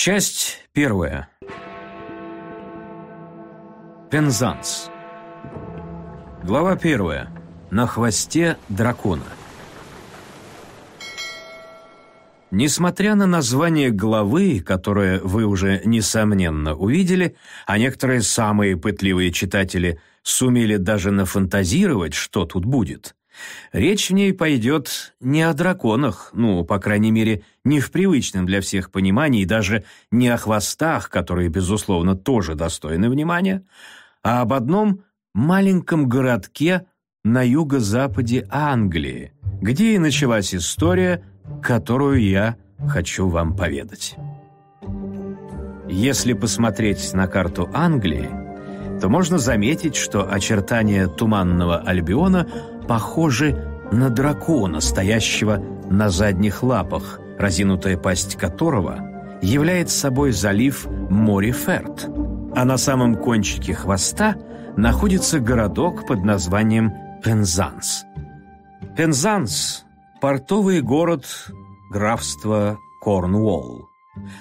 Часть первая. Пензанс. Глава первая. На хвосте дракона. Несмотря на название главы, которое вы уже, несомненно, увидели, а некоторые самые пытливые читатели сумели даже нафантазировать, что тут будет, Речь в ней пойдет не о драконах, ну, по крайней мере, не в привычном для всех понимании, даже не о хвостах, которые, безусловно, тоже достойны внимания, а об одном маленьком городке на юго-западе Англии, где и началась история, которую я хочу вам поведать. Если посмотреть на карту Англии, то можно заметить, что очертания Туманного Альбиона – похожи на дракона, стоящего на задних лапах, разинутая пасть которого является собой залив Мориферт, а на самом кончике хвоста находится городок под названием Пензанс. Пензанс – портовый город графства Корнуолл.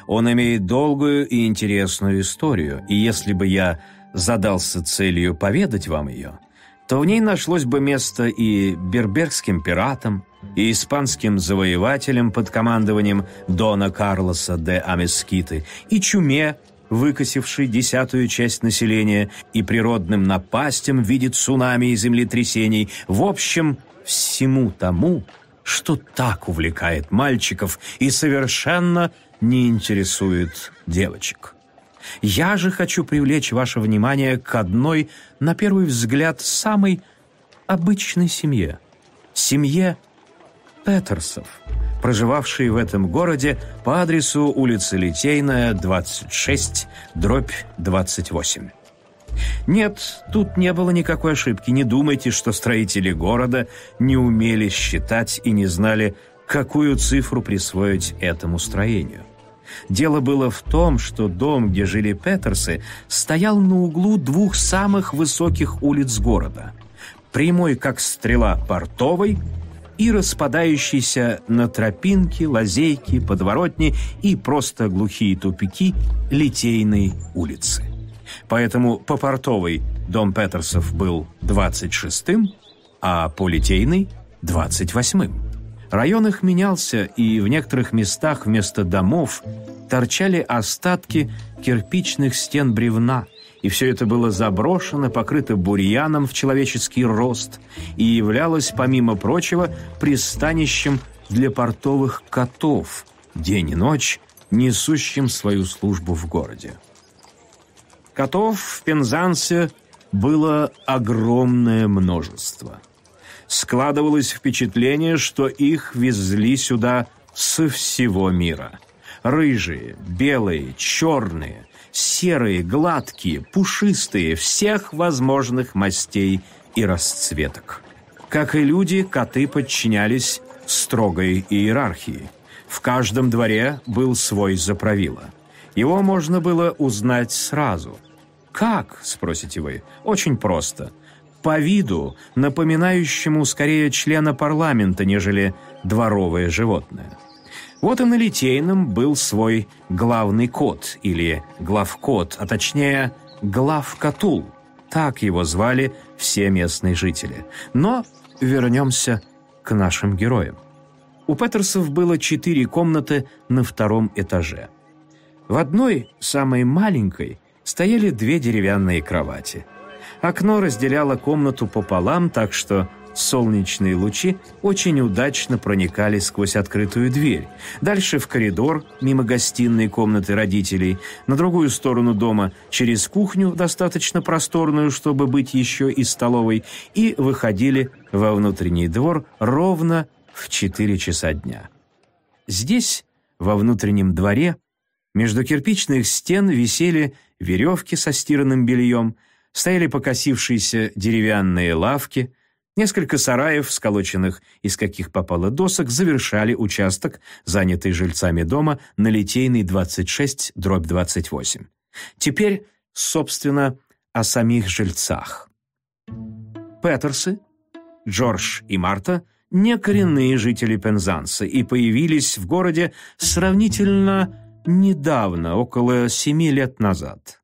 Он имеет долгую и интересную историю, и если бы я задался целью поведать вам ее – то в ней нашлось бы место и берберским пиратам, и испанским завоевателям под командованием Дона Карлоса де Амескиты, и чуме, выкосившей десятую часть населения, и природным напастям в виде цунами и землетрясений, в общем, всему тому, что так увлекает мальчиков и совершенно не интересует девочек. Я же хочу привлечь ваше внимание к одной, на первый взгляд, самой обычной семье. Семье Петерсов, проживавшей в этом городе по адресу улица Литейная, 26, дробь 28. Нет, тут не было никакой ошибки. Не думайте, что строители города не умели считать и не знали, какую цифру присвоить этому строению. Дело было в том, что дом, где жили Петерсы, стоял на углу двух самых высоких улиц города. Прямой, как стрела, портовой и распадающийся на тропинки, лазейки, подворотни и просто глухие тупики Литейной улицы. Поэтому по портовой дом Петерсов был 26-м, а по Литейной – 28-м. Район их менялся, и в некоторых местах вместо домов торчали остатки кирпичных стен бревна, и все это было заброшено, покрыто бурьяном в человеческий рост и являлось, помимо прочего, пристанищем для портовых котов, день и ночь несущим свою службу в городе. Котов в Пензансе было огромное множество – складывалось впечатление, что их везли сюда со всего мира. Рыжие, белые, черные, серые, гладкие, пушистые, всех возможных мастей и расцветок. Как и люди, коты подчинялись строгой иерархии. В каждом дворе был свой заправило. Его можно было узнать сразу. «Как?» – спросите вы. «Очень просто» по виду напоминающему скорее члена парламента, нежели дворовое животное. Вот и на Литейном был свой главный кот, или главкот, а точнее главкотул. Так его звали все местные жители. Но вернемся к нашим героям. У Петерсов было четыре комнаты на втором этаже. В одной, самой маленькой, стояли две деревянные кровати – Окно разделяло комнату пополам, так что солнечные лучи очень удачно проникали сквозь открытую дверь. Дальше в коридор, мимо гостиной комнаты родителей, на другую сторону дома, через кухню, достаточно просторную, чтобы быть еще и столовой, и выходили во внутренний двор ровно в 4 часа дня. Здесь, во внутреннем дворе, между кирпичных стен висели веревки со стиранным бельем, стояли покосившиеся деревянные лавки, несколько сараев, сколоченных из каких попало досок, завершали участок, занятый жильцами дома на Литейной 26, дробь 28. Теперь, собственно, о самих жильцах. Петерсы, Джордж и Марта – не коренные жители Пензанса и появились в городе сравнительно недавно, около семи лет назад.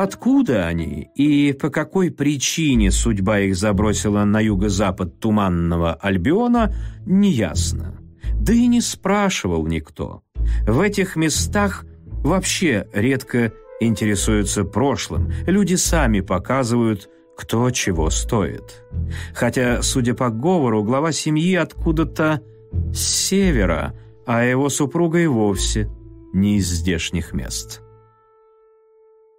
Откуда они и по какой причине судьба их забросила на юго-запад Туманного Альбиона, неясно. Да и не спрашивал никто. В этих местах вообще редко интересуются прошлым, люди сами показывают, кто чего стоит. Хотя, судя по говору, глава семьи откуда-то с севера, а его супруга и вовсе не из здешних мест».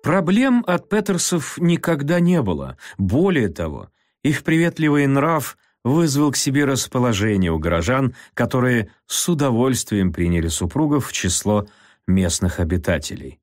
Проблем от Петерсов никогда не было. Более того, их приветливый нрав вызвал к себе расположение у горожан, которые с удовольствием приняли супругов в число местных обитателей.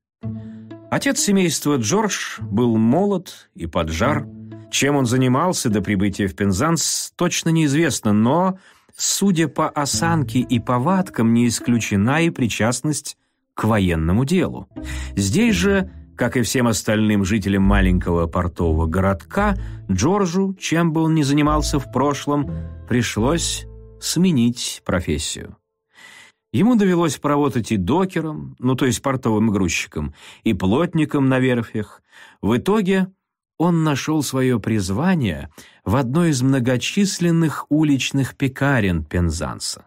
Отец семейства Джордж был молод и поджар. Чем он занимался до прибытия в Пензанс, точно неизвестно, но, судя по осанке и повадкам, не исключена и причастность к военному делу. Здесь же как и всем остальным жителям маленького портового городка, Джорджу, чем бы он ни занимался в прошлом, пришлось сменить профессию. Ему довелось поработать и докером, ну то есть портовым грузчиком, и плотником на верфях. В итоге он нашел свое призвание в одной из многочисленных уличных пекарен Пензанса.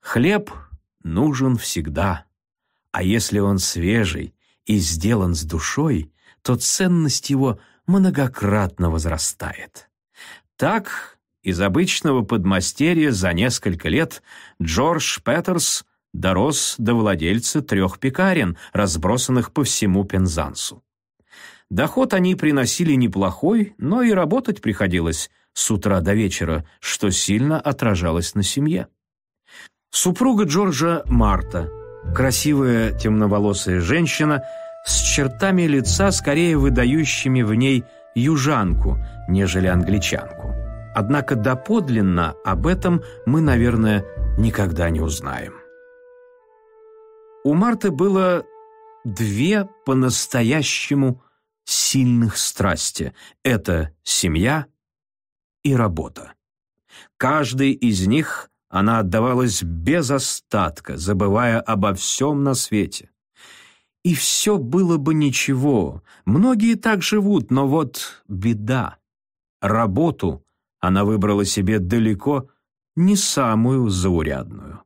Хлеб нужен всегда, а если он свежий, и сделан с душой, то ценность его многократно возрастает. Так из обычного подмастерья за несколько лет Джордж Петерс дорос до владельца трех пекарен, разбросанных по всему Пензансу. Доход они приносили неплохой, но и работать приходилось с утра до вечера, что сильно отражалось на семье. Супруга Джорджа Марта – Красивая темноволосая женщина с чертами лица, скорее выдающими в ней южанку, нежели англичанку. Однако доподлинно об этом мы, наверное, никогда не узнаем. У Марты было две по-настоящему сильных страсти. Это семья и работа. Каждый из них – она отдавалась без остатка, забывая обо всем на свете. И все было бы ничего. Многие так живут, но вот беда. Работу она выбрала себе далеко не самую заурядную.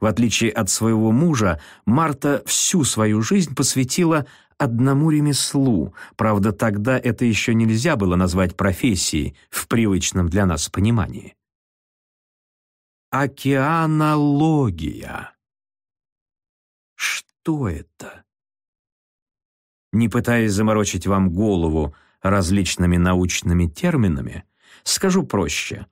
В отличие от своего мужа, Марта всю свою жизнь посвятила одному ремеслу. Правда, тогда это еще нельзя было назвать профессией в привычном для нас понимании. Океанология. Что это? Не пытаясь заморочить вам голову различными научными терминами, скажу проще.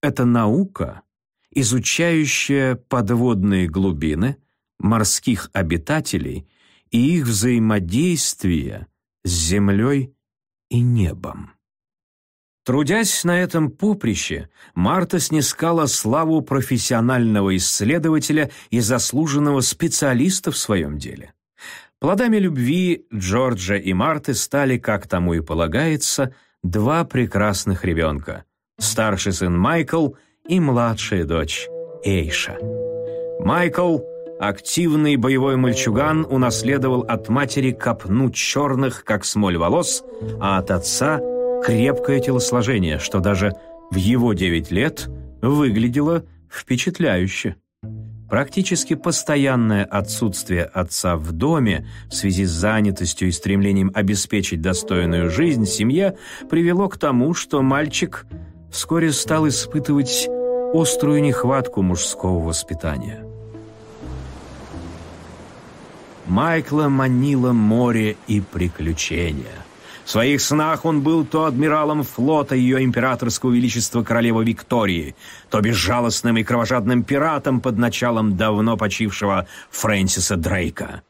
Это наука, изучающая подводные глубины, морских обитателей и их взаимодействие с землей и небом. Трудясь на этом поприще, Марта снискала славу профессионального исследователя и заслуженного специалиста в своем деле. Плодами любви Джорджа и Марты стали, как тому и полагается, два прекрасных ребенка – старший сын Майкл и младшая дочь Эйша. Майкл – Активный боевой мальчуган унаследовал от матери копну черных, как смоль, волос, а от отца – крепкое телосложение, что даже в его 9 лет выглядело впечатляюще. Практически постоянное отсутствие отца в доме в связи с занятостью и стремлением обеспечить достойную жизнь семья привело к тому, что мальчик вскоре стал испытывать острую нехватку мужского воспитания. Майкла манило море и приключения – в своих снах он был то адмиралом флота ее императорского величества королевы Виктории, то безжалостным и кровожадным пиратом под началом давно почившего Фрэнсиса Дрейка.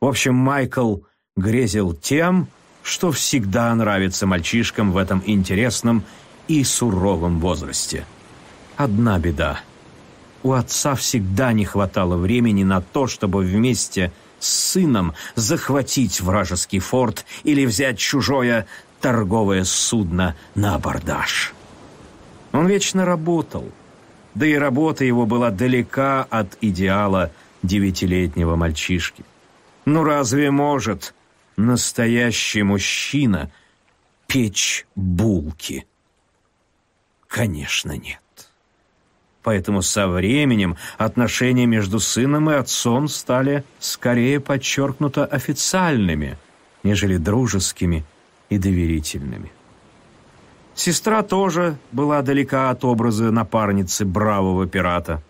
В общем, Майкл грезил тем, что всегда нравится мальчишкам в этом интересном и суровом возрасте. Одна беда. У отца всегда не хватало времени на то, чтобы вместе – с сыном захватить вражеский форт или взять чужое торговое судно на абордаж. Он вечно работал, да и работа его была далека от идеала девятилетнего мальчишки. Ну разве может настоящий мужчина печь булки? Конечно, нет поэтому со временем отношения между сыном и отцом стали скорее подчеркнуто официальными, нежели дружескими и доверительными. Сестра тоже была далека от образа напарницы бравого пирата.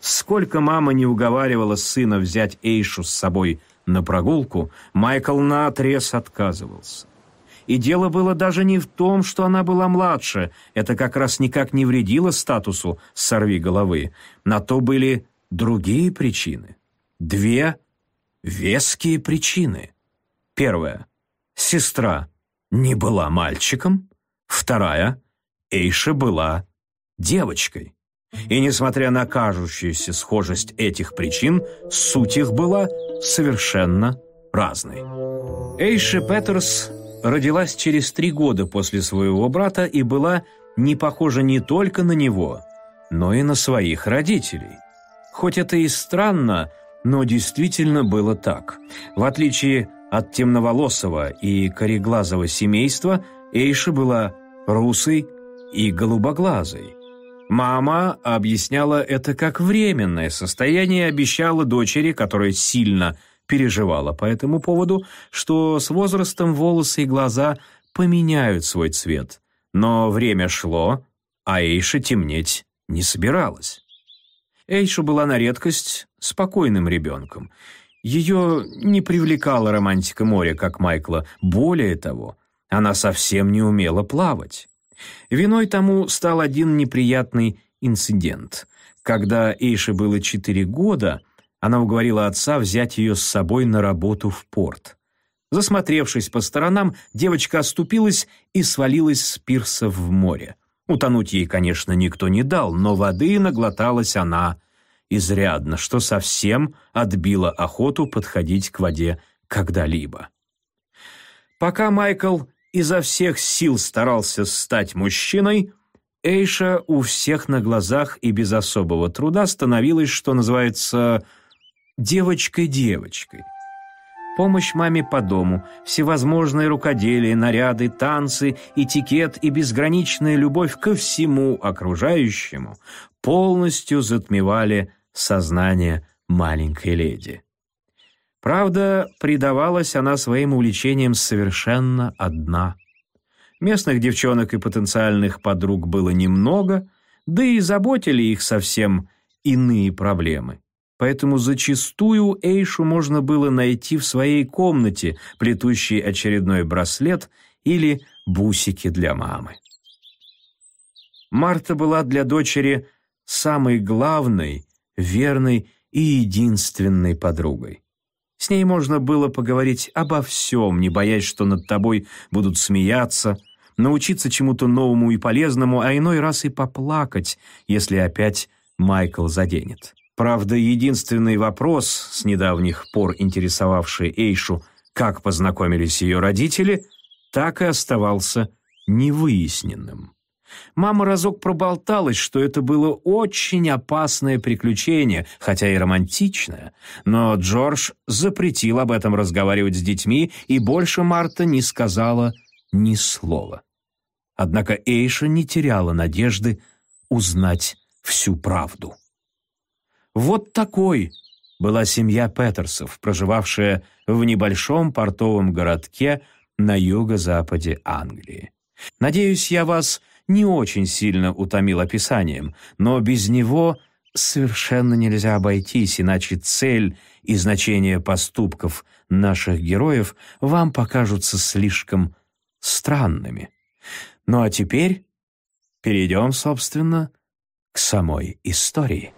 Сколько мама не уговаривала сына взять Эйшу с собой на прогулку, Майкл наотрез отказывался. И дело было даже не в том, что она была младше, это как раз никак не вредило статусу «сорви головы». На то были другие причины. Две веские причины. Первая. Сестра не была мальчиком. Вторая. Эйша была девочкой. И несмотря на кажущуюся схожесть этих причин, суть их была совершенно разной. Эйша Петерс родилась через три года после своего брата и была не похожа не только на него, но и на своих родителей. Хоть это и странно, но действительно было так. В отличие от темноволосого и кореглазого семейства, Эйша была русой и голубоглазой. Мама объясняла это как временное состояние и обещала дочери, которая сильно – переживала по этому поводу, что с возрастом волосы и глаза поменяют свой цвет. Но время шло, а Эйша темнеть не собиралась. Эйша была на редкость спокойным ребенком. Ее не привлекала романтика моря, как Майкла. Более того, она совсем не умела плавать. Виной тому стал один неприятный инцидент. Когда Эйше было четыре года, она уговорила отца взять ее с собой на работу в порт. Засмотревшись по сторонам, девочка оступилась и свалилась с пирса в море. Утонуть ей, конечно, никто не дал, но воды наглоталась она изрядно, что совсем отбило охоту подходить к воде когда-либо. Пока Майкл изо всех сил старался стать мужчиной, Эйша у всех на глазах и без особого труда становилась, что называется, девочкой-девочкой. Помощь маме по дому, всевозможные рукоделия, наряды, танцы, этикет и безграничная любовь ко всему окружающему полностью затмевали сознание маленькой леди. Правда, предавалась она своим увлечениям совершенно одна. Местных девчонок и потенциальных подруг было немного, да и заботили их совсем иные проблемы поэтому зачастую Эйшу можно было найти в своей комнате, плетущий очередной браслет или бусики для мамы. Марта была для дочери самой главной, верной и единственной подругой. С ней можно было поговорить обо всем, не боясь, что над тобой будут смеяться, научиться чему-то новому и полезному, а иной раз и поплакать, если опять Майкл заденет. Правда, единственный вопрос, с недавних пор интересовавший Эйшу, как познакомились ее родители, так и оставался невыясненным. Мама разок проболталась, что это было очень опасное приключение, хотя и романтичное, но Джордж запретил об этом разговаривать с детьми, и больше Марта не сказала ни слова. Однако Эйша не теряла надежды узнать всю правду. Вот такой была семья Петерсов, проживавшая в небольшом портовом городке на юго-западе Англии. Надеюсь, я вас не очень сильно утомил описанием, но без него совершенно нельзя обойтись, иначе цель и значение поступков наших героев вам покажутся слишком странными. Ну а теперь перейдем, собственно, к самой истории.